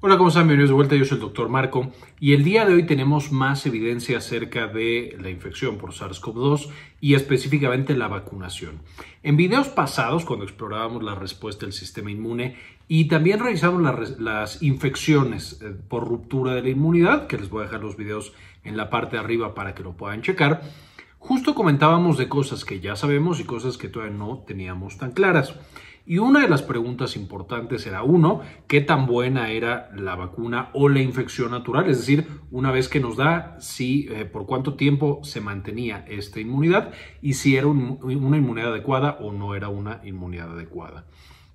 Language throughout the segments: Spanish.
Hola, ¿cómo están? Bienvenidos de vuelta. Yo soy el doctor Marco y el día de hoy tenemos más evidencia acerca de la infección por SARS-CoV-2 y específicamente la vacunación. En videos pasados, cuando explorábamos la respuesta del sistema inmune y también revisamos las, las infecciones eh, por ruptura de la inmunidad, que les voy a dejar los videos en la parte de arriba para que lo puedan checar, justo comentábamos de cosas que ya sabemos y cosas que todavía no teníamos tan claras. Y una de las preguntas importantes era, uno, qué tan buena era la vacuna o la infección natural, es decir, una vez que nos da, si eh, por cuánto tiempo se mantenía esta inmunidad y si era una inmunidad adecuada o no era una inmunidad adecuada.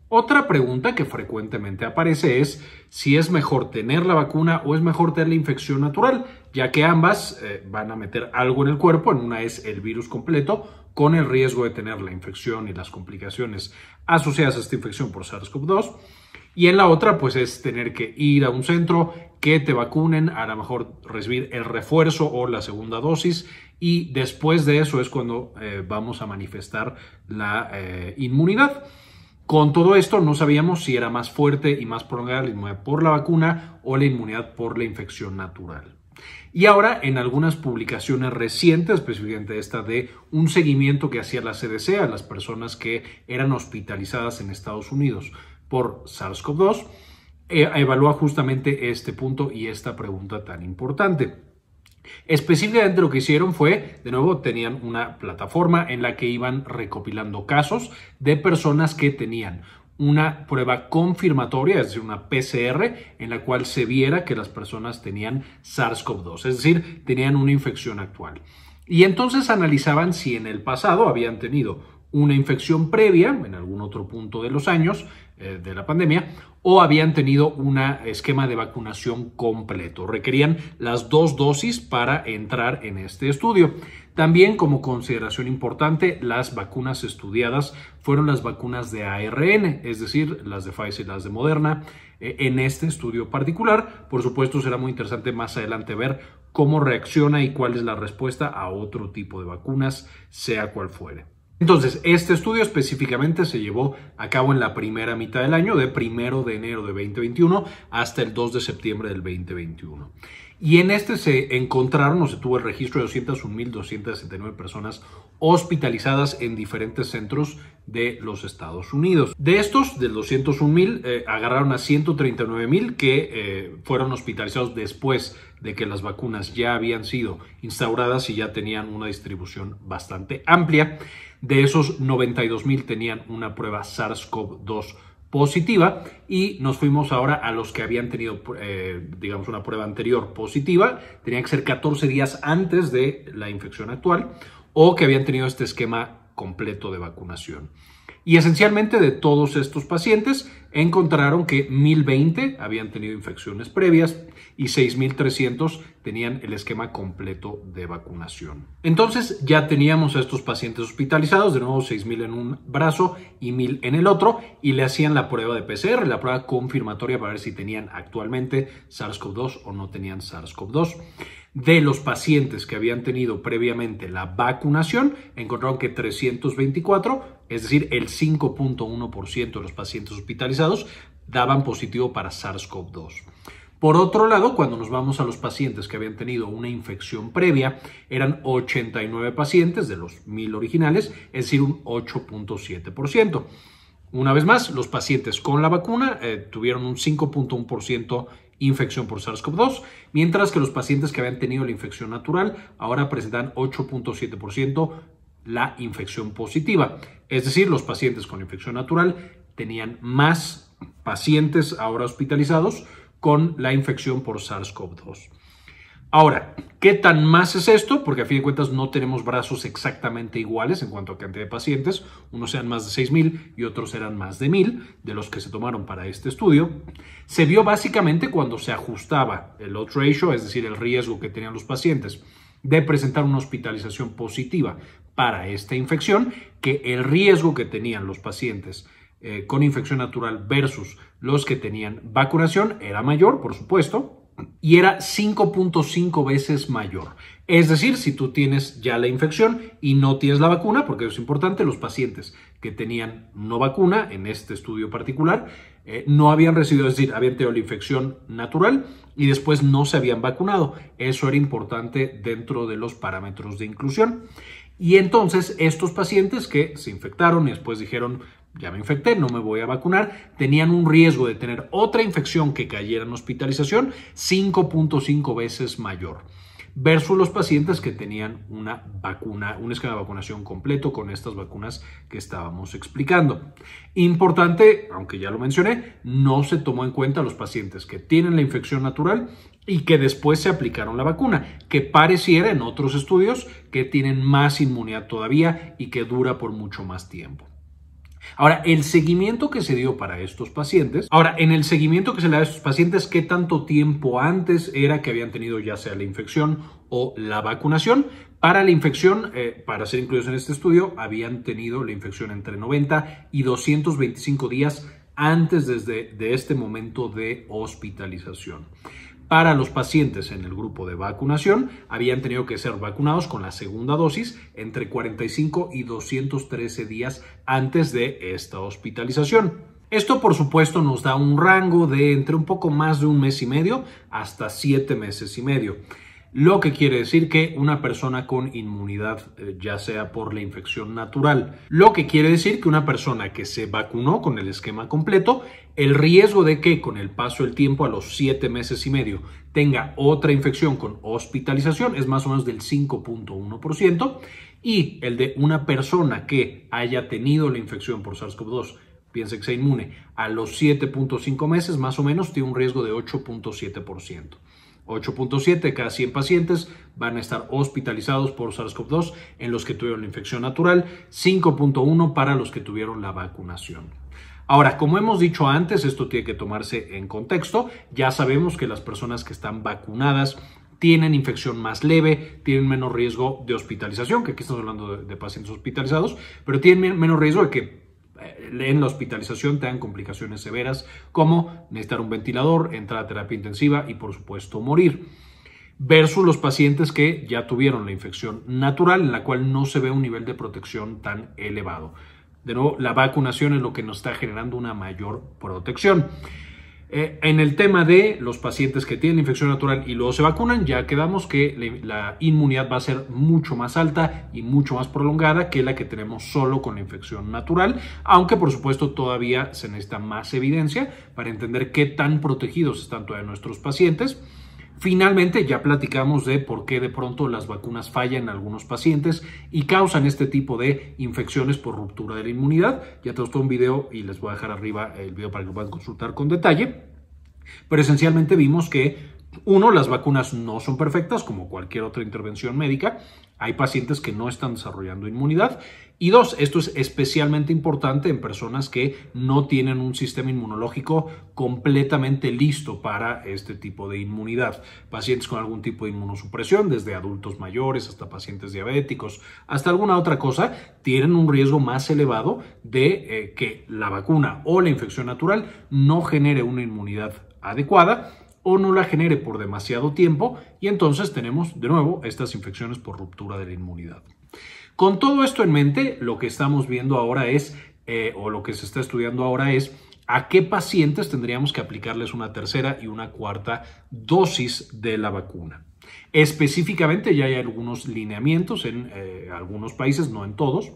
Otra pregunta que frecuentemente aparece es si es mejor tener la vacuna o es mejor tener la infección natural, ya que ambas eh, van a meter algo en el cuerpo, en una es el virus completo, con el riesgo de tener la infección y las complicaciones asociadas a esta infección por SARS-CoV-2. Y en la otra, pues es tener que ir a un centro que te vacunen, a lo mejor recibir el refuerzo o la segunda dosis y después de eso es cuando eh, vamos a manifestar la eh, inmunidad. Con todo esto, no sabíamos si era más fuerte y más prolongada la inmunidad por la vacuna o la inmunidad por la infección natural. Y ahora, en algunas publicaciones recientes, específicamente esta de un seguimiento que hacía la CDC a las personas que eran hospitalizadas en Estados Unidos por SARS-CoV-2, eh, evalúa justamente este punto y esta pregunta tan importante. Específicamente lo que hicieron fue, de nuevo, tenían una plataforma en la que iban recopilando casos de personas que tenían una prueba confirmatoria, es decir, una PCR, en la cual se viera que las personas tenían SARS-CoV-2, es decir, tenían una infección actual. Y entonces analizaban si en el pasado habían tenido una infección previa en algún otro punto de los años eh, de la pandemia o habían tenido un esquema de vacunación completo. Requerían las dos dosis para entrar en este estudio. También como consideración importante, las vacunas estudiadas fueron las vacunas de ARN, es decir, las de Pfizer y las de Moderna, eh, en este estudio particular. Por supuesto, será muy interesante más adelante ver cómo reacciona y cuál es la respuesta a otro tipo de vacunas, sea cual fuere. Entonces, este estudio específicamente se llevó a cabo en la primera mitad del año, de primero de enero de 2021 hasta el 2 de septiembre del 2021. Y en este se encontraron o se tuvo el registro de 201,279 personas hospitalizadas en diferentes centros de los Estados Unidos. De estos, de 201.000, eh, agarraron a 139.000 que eh, fueron hospitalizados después de que las vacunas ya habían sido instauradas y ya tenían una distribución bastante amplia. De esos, 92.000 tenían una prueba SARS-CoV-2 positiva y nos fuimos ahora a los que habían tenido, eh, digamos, una prueba anterior positiva, tenían que ser 14 días antes de la infección actual o que habían tenido este esquema completo de vacunación. Y esencialmente de todos estos pacientes encontraron que 1020 habían tenido infecciones previas y 6300 tenían el esquema completo de vacunación. Entonces ya teníamos a estos pacientes hospitalizados, de nuevo 6000 en un brazo y 1000 en el otro, y le hacían la prueba de PCR, la prueba confirmatoria para ver si tenían actualmente SARS-CoV-2 o no tenían SARS-CoV-2. De los pacientes que habían tenido previamente la vacunación, encontraron que 324 es decir, el 5.1% de los pacientes hospitalizados daban positivo para SARS-CoV-2. Por otro lado, cuando nos vamos a los pacientes que habían tenido una infección previa, eran 89 pacientes de los 1000 originales, es decir, un 8.7%. Una vez más, los pacientes con la vacuna eh, tuvieron un 5.1% infección por SARS-CoV-2, mientras que los pacientes que habían tenido la infección natural ahora presentan 8.7% la infección positiva. Es decir, los pacientes con infección natural tenían más pacientes ahora hospitalizados con la infección por SARS-CoV-2. Ahora, ¿qué tan más es esto? Porque a fin de cuentas no tenemos brazos exactamente iguales en cuanto a cantidad de pacientes. Unos eran más de 6.000 y otros eran más de 1.000 de los que se tomaron para este estudio. Se vio básicamente cuando se ajustaba el odds ratio, es decir, el riesgo que tenían los pacientes de presentar una hospitalización positiva para esta infección, que el riesgo que tenían los pacientes eh, con infección natural versus los que tenían vacunación era mayor, por supuesto, y era 5.5 veces mayor. Es decir, si tú tienes ya la infección y no tienes la vacuna, porque es importante, los pacientes que tenían no vacuna, en este estudio particular, eh, no habían recibido, es decir, habían tenido la infección natural y después no se habían vacunado. Eso era importante dentro de los parámetros de inclusión. Y entonces estos pacientes que se infectaron y después dijeron, ya me infecté, no me voy a vacunar, tenían un riesgo de tener otra infección que cayera en hospitalización 5.5 veces mayor versus los pacientes que tenían una vacuna, un esquema de vacunación completo con estas vacunas que estábamos explicando. Importante, aunque ya lo mencioné, no se tomó en cuenta los pacientes que tienen la infección natural y que después se aplicaron la vacuna, que pareciera en otros estudios que tienen más inmunidad todavía y que dura por mucho más tiempo. Ahora, el seguimiento que se dio para estos pacientes, ahora, en el seguimiento que se le da a estos pacientes, ¿qué tanto tiempo antes era que habían tenido ya sea la infección o la vacunación? Para la infección, eh, para ser incluidos en este estudio, habían tenido la infección entre 90 y 225 días antes desde de este momento de hospitalización para los pacientes en el grupo de vacunación habían tenido que ser vacunados con la segunda dosis entre 45 y 213 días antes de esta hospitalización. Esto por supuesto nos da un rango de entre un poco más de un mes y medio hasta siete meses y medio lo que quiere decir que una persona con inmunidad, eh, ya sea por la infección natural, lo que quiere decir que una persona que se vacunó con el esquema completo, el riesgo de que con el paso del tiempo a los siete meses y medio tenga otra infección con hospitalización es más o menos del 5.1% y el de una persona que haya tenido la infección por SARS-CoV-2 piense que sea inmune, a los 7.5 meses más o menos tiene un riesgo de 8.7%. 8.7 cada 100 pacientes van a estar hospitalizados por SARS-CoV-2 en los que tuvieron la infección natural, 5.1 para los que tuvieron la vacunación. Ahora, como hemos dicho antes, esto tiene que tomarse en contexto. Ya sabemos que las personas que están vacunadas tienen infección más leve, tienen menos riesgo de hospitalización, que aquí estamos hablando de, de pacientes hospitalizados, pero tienen menos riesgo de que eh, en la hospitalización te complicaciones severas como necesitar un ventilador, entrar a terapia intensiva y por supuesto morir versus los pacientes que ya tuvieron la infección natural, en la cual no se ve un nivel de protección tan elevado. De nuevo, la vacunación es lo que nos está generando una mayor protección. Eh, en el tema de los pacientes que tienen infección natural y luego se vacunan, ya quedamos que la inmunidad va a ser mucho más alta y mucho más prolongada que la que tenemos solo con la infección natural, aunque por supuesto todavía se necesita más evidencia para entender qué tan protegidos están todavía nuestros pacientes. Finalmente, ya platicamos de por qué de pronto las vacunas fallan en algunos pacientes y causan este tipo de infecciones por ruptura de la inmunidad. Ya te gustó un video y les voy a dejar arriba el video para que lo puedan consultar con detalle. Pero esencialmente vimos que uno, las vacunas no son perfectas, como cualquier otra intervención médica. Hay pacientes que no están desarrollando inmunidad. Y dos, esto es especialmente importante en personas que no tienen un sistema inmunológico completamente listo para este tipo de inmunidad. Pacientes con algún tipo de inmunosupresión, desde adultos mayores hasta pacientes diabéticos, hasta alguna otra cosa, tienen un riesgo más elevado de eh, que la vacuna o la infección natural no genere una inmunidad adecuada o no la genere por demasiado tiempo y entonces tenemos de nuevo estas infecciones por ruptura de la inmunidad. Con todo esto en mente, lo que estamos viendo ahora es, eh, o lo que se está estudiando ahora es, a qué pacientes tendríamos que aplicarles una tercera y una cuarta dosis de la vacuna. Específicamente ya hay algunos lineamientos en eh, algunos países, no en todos,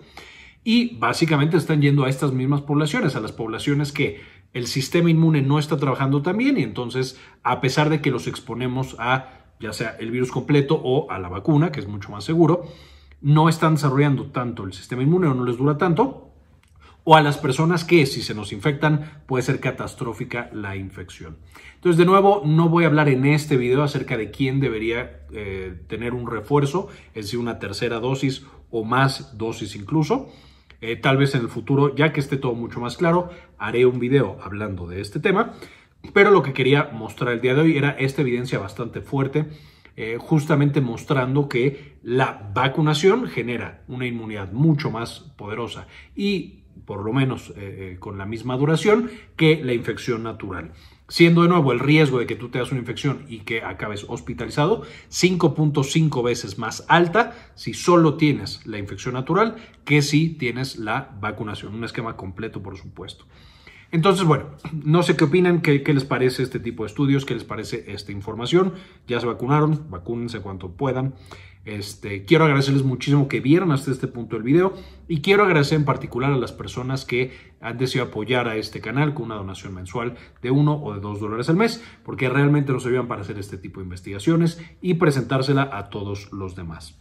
y básicamente están yendo a estas mismas poblaciones, a las poblaciones que el sistema inmune no está trabajando tan bien y entonces, a pesar de que los exponemos a ya sea el virus completo o a la vacuna, que es mucho más seguro, no están desarrollando tanto el sistema inmune o no les dura tanto, o a las personas que si se nos infectan puede ser catastrófica la infección. Entonces, de nuevo, no voy a hablar en este video acerca de quién debería eh, tener un refuerzo, es decir, una tercera dosis o más dosis incluso. Eh, tal vez en el futuro, ya que esté todo mucho más claro, haré un video hablando de este tema. Pero lo que quería mostrar el día de hoy era esta evidencia bastante fuerte, eh, justamente mostrando que la vacunación genera una inmunidad mucho más poderosa y por lo menos eh, con la misma duración que la infección natural siendo de nuevo el riesgo de que tú te das una infección y que acabes hospitalizado 5.5 veces más alta si solo tienes la infección natural que si tienes la vacunación, un esquema completo por supuesto. Entonces, bueno, no sé qué opinan, qué, qué les parece este tipo de estudios, qué les parece esta información. Ya se vacunaron, vacúnense cuanto puedan. Este, quiero agradecerles muchísimo que vieron hasta este punto el video y quiero agradecer en particular a las personas que han decidido apoyar a este canal con una donación mensual de uno o de dos dólares al mes, porque realmente nos ayudan para hacer este tipo de investigaciones y presentársela a todos los demás.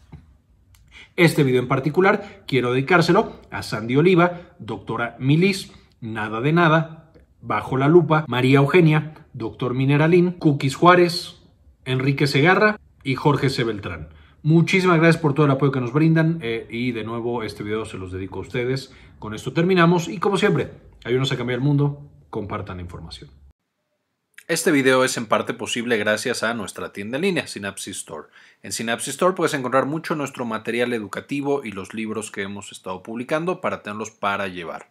Este video en particular quiero dedicárselo a Sandy Oliva, doctora Milis, Nada de Nada, Bajo la Lupa, María Eugenia, doctor Mineralín, Cookies Juárez, Enrique Segarra y Jorge C. Beltrán. Muchísimas gracias por todo el apoyo que nos brindan eh, y de nuevo este video se los dedico a ustedes. Con esto terminamos y como siempre, ayúdenos a cambiar el mundo, compartan la información. Este video es en parte posible gracias a nuestra tienda en línea, Synapsis Store. En Synapsis Store puedes encontrar mucho nuestro material educativo y los libros que hemos estado publicando para tenerlos para llevar.